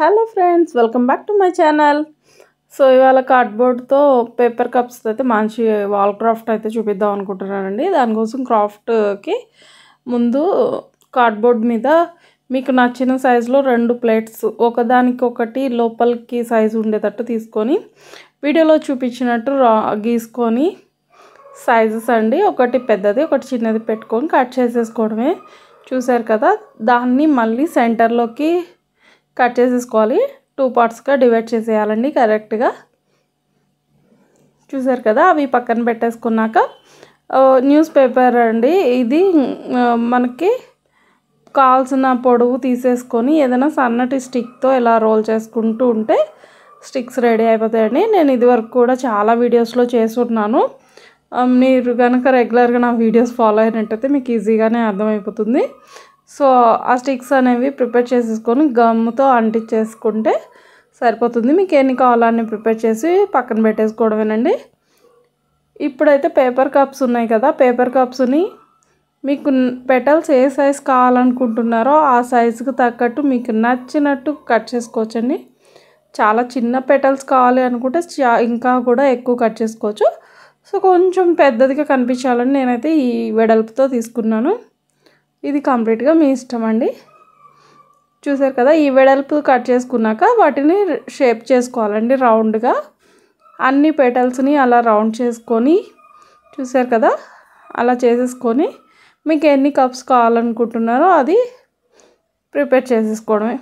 hello friends welcome back to my channel so ఇవాళ కార్డ్బోర్డ్తో paper cups అయితే మంచి వాల్ క్రాఫ్ట్ అయితే చూపిద్దాం అనుకుంటున్నానండి దానికోసం క్రాఫ్ట్కి ముందు కార్డ్బోర్డ్ మీద మీకు నచ్చిన సైజులో రెండు ప్లేట్స్ ఒకదానికి ఒకటి లోపలికి సైజు ఉండేటట్టు తీసుకొని వీడియోలో చూపించినట్టు రా గీసుకొని సైజెస్ అండి ఒకటి పెద్దది ఒకటి చిన్నది పెట్టుకొని కట్ చేసేసుకోవడమే చూసారు కదా దాన్ని మళ్ళీ సెంటర్లోకి కట్ చేసేసుకోవాలి టూ పార్ట్స్గా డివైడ్ చేసేయాలండి కరెక్ట్గా చూసారు కదా అవి పక్కన పెట్టేసుకున్నాక న్యూస్ పేపర్ అండి ఇది మనకి కావాల్సిన పొడవు తీసేసుకొని ఏదైనా సన్నటి స్టిక్తో ఇలా రోల్ చేసుకుంటూ ఉంటే స్టిక్స్ రెడీ అయిపోతాయండి నేను ఇదివరకు కూడా చాలా వీడియోస్లో చేస్తున్నాను మీరు కనుక రెగ్యులర్గా నా వీడియోస్ ఫాలో అయినట్టయితే మీకు ఈజీగానే అర్థమైపోతుంది సో ఆ స్టిక్స్ అనేవి ప్రిపేర్ చేసేసుకొని గమ్తో అంటించేసుకుంటే సరిపోతుంది మీకు ఎన్ని కావాలని ప్రిపేర్ చేసి పక్కన పెట్టేసుకోవడమేనండి ఇప్పుడైతే పేపర్ కప్స్ ఉన్నాయి కదా పేపర్ కప్స్ని మీకు పెటల్స్ ఏ సైజ్ కావాలనుకుంటున్నారో ఆ సైజుకి తగ్గట్టు మీకు నచ్చినట్టు కట్ చేసుకోవచ్చండి చాలా చిన్న పెటల్స్ కావాలి అనుకుంటే ఇంకా కూడా ఎక్కువ కట్ చేసుకోవచ్చు సో కొంచెం పెద్దదిగా కనిపించాలని నేనైతే ఈ వెడల్పుతో తీసుకున్నాను ఇది కంప్లీట్గా మీ ఇష్టం అండి చూసారు కదా ఈ వెడల్పు కట్ చేసుకున్నాక వాటిని షేప్ చేసుకోవాలండి రౌండ్గా అన్ని పెటల్స్ని అలా రౌండ్ చేసుకొని చూసారు కదా అలా చేసేసుకొని మీకు ఎన్ని కప్స్ కావాలనుకుంటున్నారో అది ప్రిపేర్ చేసేసుకోవడమే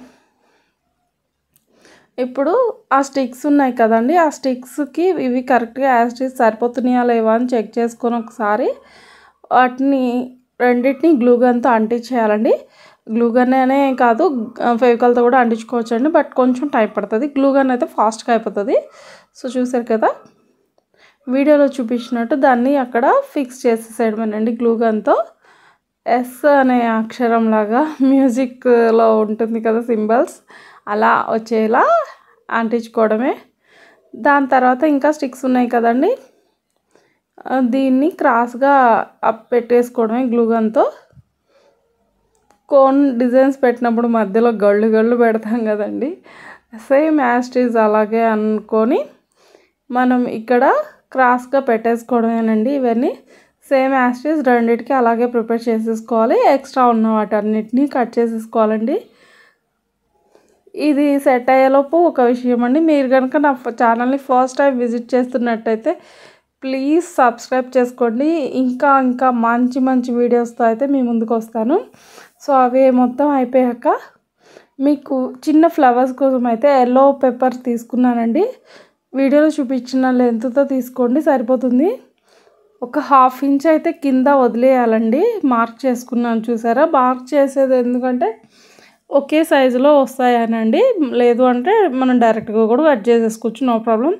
ఇప్పుడు ఆ స్టిక్స్ ఉన్నాయి కదండి ఆ స్టిక్స్కి ఇవి కరెక్ట్గా యాస్టిక్స్ సరిపోతున్నాయా లేవా అని చెక్ చేసుకొని ఒకసారి వాటిని రెండింటిని గ్లూగన్తో అంటించేయాలండి గ్లూగన్ అనే కాదు ఫెవికాల్తో కూడా అంటించుకోవచ్చండి బట్ కొంచెం టైం పడుతుంది గ్లూగన్ అయితే ఫాస్ట్గా అయిపోతుంది సో చూసారు కదా వీడియోలో చూపించినట్టు దాన్ని అక్కడ ఫిక్స్ చేసేసేయడమేనండి గ్లూగన్తో ఎస్ అనే అక్షరం లాగా మ్యూజిక్లో ఉంటుంది కదా సింబల్స్ అలా వచ్చేలా అంటించుకోవడమే దాని తర్వాత ఇంకా స్టిక్స్ ఉన్నాయి కదండి దీన్ని క్రాస్గా అప్ పెట్టేసుకోవడమే గ్లూగన్తో కోన్ డిజైన్స్ పెట్టినప్పుడు మధ్యలో గళ్ళు గళ్ళు పెడతాం కదండి సేమ్ యాస్టీజ్ అలాగే అనుకొని మనం ఇక్కడ క్రాస్గా పెట్టేసుకోవడమేనండి ఇవన్నీ సేమ్ యాస్టీజ్ రెండింటికి అలాగే ప్రిపేర్ చేసేసుకోవాలి ఎక్స్ట్రా ఉన్న వాటన్నిటిని కట్ చేసేసుకోవాలండి ఇది సెట్ అయ్యేలోపు ఒక విషయం అండి మీరు కనుక నా ఛానల్ని ఫస్ట్ టైం విజిట్ చేస్తున్నట్టయితే ప్లీజ్ సబ్స్క్రైబ్ చేసుకోండి ఇంకా ఇంకా మంచి మంచి వీడియోస్తో అయితే మీ ముందుకు వస్తాను సో అవి మొత్తం అయిపోయాక మీకు చిన్న ఫ్లవర్స్ కోసం అయితే ఎల్లో పెప్పర్ తీసుకున్నానండి వీడియోలో చూపించిన లెంత్తో తీసుకోండి సరిపోతుంది ఒక హాఫ్ ఇంచ్ అయితే కింద వదిలేయాలండి మార్క్ చేసుకున్నాను చూసారా మార్క్ చేసేది ఎందుకంటే ఒకే సైజులో వస్తాయనండి లేదు అంటే మనం డైరెక్ట్గా కూడా కట్ చేసేసుకోవచ్చు నో ప్రాబ్లం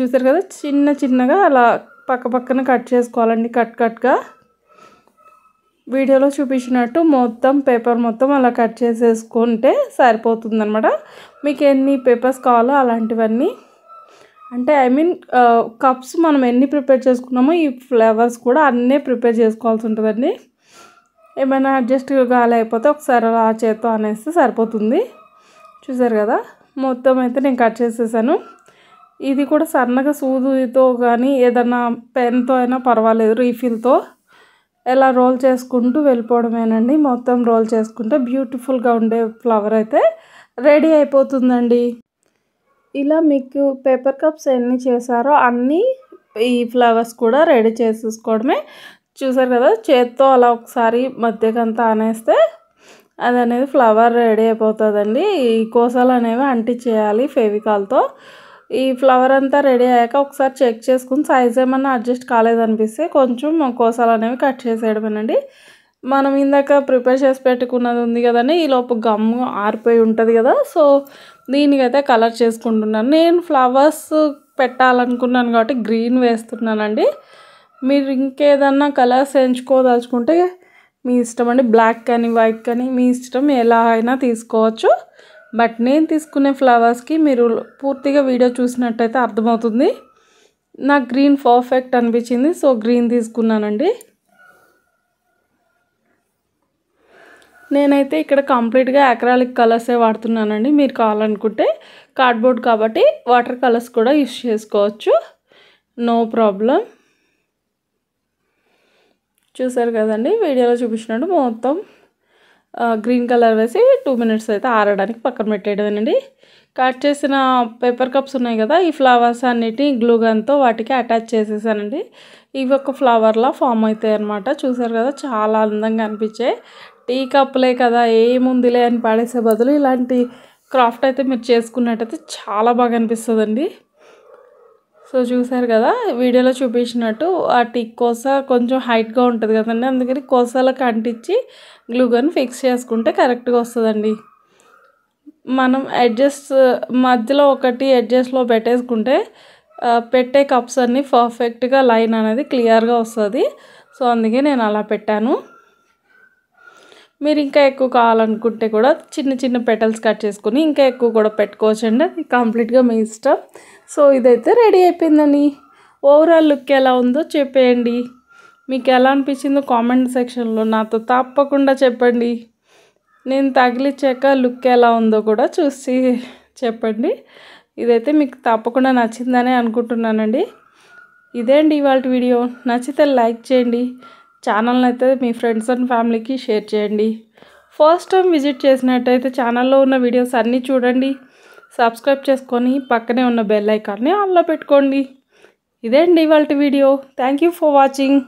చూసారు కదా చిన్న చిన్నగా అలా పక్క పక్కన కట్ చేసుకోవాలండి కట్ కట్గా వీడియోలో చూపించినట్టు మొత్తం పేపర్ మొత్తం అలా కట్ చేసేసుకుంటే సరిపోతుందనమాట మీకు ఎన్ని పేపర్స్ కావాలో అలాంటివన్నీ అంటే ఐ మీన్ కప్స్ మనం ఎన్ని ప్రిపేర్ చేసుకున్నామో ఈ ఫ్లేవర్స్ కూడా అన్నీ ప్రిపేర్ చేసుకోవాల్సి ఉంటుందండి ఏమైనా అడ్జస్ట్ కాలే అయిపోతే ఒకసారి అలా చేత్తో అనేస్తే సరిపోతుంది చూసారు కదా మొత్తం అయితే నేను కట్ చేసేసాను ఇది కూడా సన్నగా సూదుతో కానీ ఏదన్నా పెన్తో అయినా పర్వాలేదు రీఫిల్తో ఎలా రోల్ చేసుకుంటూ వెళ్ళిపోవడమేనండి మొత్తం రోల్ చేసుకుంటే బ్యూటిఫుల్గా ఉండే ఫ్లవర్ అయితే రెడీ అయిపోతుందండి ఇలా మీకు పేపర్ కప్స్ ఎన్ని చేశారో అన్నీ ఈ ఫ్లవర్స్ కూడా రెడీ చేసేసుకోవడమే చూసారు కదా చేత్తో అలా ఒకసారి మధ్యకంతా ఆనేస్తే అది అనేది ఫ్లవర్ రెడీ అయిపోతుందండి ఈ కోసాలు అనేవి అంటి చేయాలి ఫెవికాల్తో ఈ ఫ్లవర్ అంతా రెడీ అయ్యాక ఒకసారి చెక్ చేసుకుని సైజ్ ఏమన్నా అడ్జస్ట్ కాలేదనిపిస్తే కొంచెం కోసాలు అనేవి కట్ చేసేయడమేనండి మనం ఇందాక ప్రిపేర్ చేసి పెట్టుకున్నది ఉంది కదండి ఈలోపు గమ్ము ఆరిపోయి ఉంటుంది కదా సో దీనికైతే కలర్ చేసుకుంటున్నాను నేను ఫ్లవర్స్ పెట్టాలనుకున్నాను కాబట్టి గ్రీన్ వేస్తున్నానండి మీరు ఇంకేదన్నా కలర్స్ ఎంచుకోదలుచుకుంటే మీ ఇష్టం అండి బ్లాక్ కానీ వైట్ కానీ మీ ఇష్టం ఎలా అయినా తీసుకోవచ్చు బట్ నేను తీసుకునే ఫ్లవర్స్కి మీరు పూర్తిగా వీడియో చూసినట్టయితే అర్థమవుతుంది నాకు గ్రీన్ పర్ఫెక్ట్ అనిపించింది సో గ్రీన్ తీసుకున్నానండి నేనైతే ఇక్కడ కంప్లీట్గా అక్రాలిక్ కలర్సే వాడుతున్నానండి మీరు కావాలనుకుంటే కార్డ్బోర్డ్ కాబట్టి వాటర్ కలర్స్ కూడా యూస్ చేసుకోవచ్చు నో ప్రాబ్లం చూసారు కదండి వీడియోలో చూపించినట్టు మొత్తం గ్రీన్ కలర్ వేసి టూ మినిట్స్ అయితే ఆరడానికి పక్కన పెట్టేయడమేనండి కట్ చేసిన పేపర్ కప్స్ ఉన్నాయి కదా ఈ ఫ్లవర్స్ అన్నిటి గ్లూగన్తో వాటికి అటాచ్ చేసేసానండి ఇవి ఒక ఫ్లవర్లా ఫామ్ అవుతాయి అనమాట చూసారు కదా చాలా అందంగా అనిపించాయి టీ కప్లే కదా ఏముందిలే అని పాడేసే బదులు ఇలాంటి క్రాఫ్ట్ అయితే మీరు చేసుకున్నట్టయితే చాలా బాగా అనిపిస్తుందండి సో చూసారు కదా వీడియోలో చూపించినట్టు వాటి కోస కొంచెం హైట్గా ఉంటుంది కదండి అందుకని కోసాలకు అంటించి గ్లూగన్ ఫిక్స్ చేసుకుంటే కరెక్ట్గా వస్తుందండి మనం అడ్జస్ట్ మధ్యలో ఒకటి అడ్జస్ట్లో పెట్టేసుకుంటే పెట్టే కప్స్ అన్నీ పర్ఫెక్ట్గా లైన్ అనేది క్లియర్గా వస్తుంది సో అందుకే నేను అలా పెట్టాను మీరు ఇంకా ఎక్కువ కావాలనుకుంటే కూడా చిన్న చిన్న పెటల్స్ కట్ చేసుకుని ఇంకా ఎక్కువ కూడా పెట్టుకోవచ్చు అండి కంప్లీట్గా మీ ఇష్టం సో ఇదైతే రెడీ అయిపోయిందని ఓవరాల్ లుక్ ఎలా ఉందో చెప్పేయండి మీకు ఎలా అనిపించిందో కామెంట్ సెక్షన్లో నాతో తప్పకుండా చెప్పండి నేను తగిలిచ్చాక లుక్ ఎలా ఉందో కూడా చూసి చెప్పండి ఇదైతే మీకు తప్పకుండా నచ్చిందనే అనుకుంటున్నానండి ఇదే అండి ఇవాళ వీడియో నచ్చితే లైక్ చేయండి ఛానల్ని అయితే మీ ఫ్రెండ్స్ అండ్ ఫ్యామిలీకి షేర్ చేయండి ఫస్ట్ టైం విజిట్ చేసినట్టయితే ఛానల్లో ఉన్న వీడియోస్ అన్నీ చూడండి సబ్స్క్రైబ్ చేసుకొని పక్కనే ఉన్న బెల్ ఐకాన్ని ఆన్లో పెట్టుకోండి ఇదేండి ఇవాళ వీడియో థ్యాంక్ ఫర్ వాచింగ్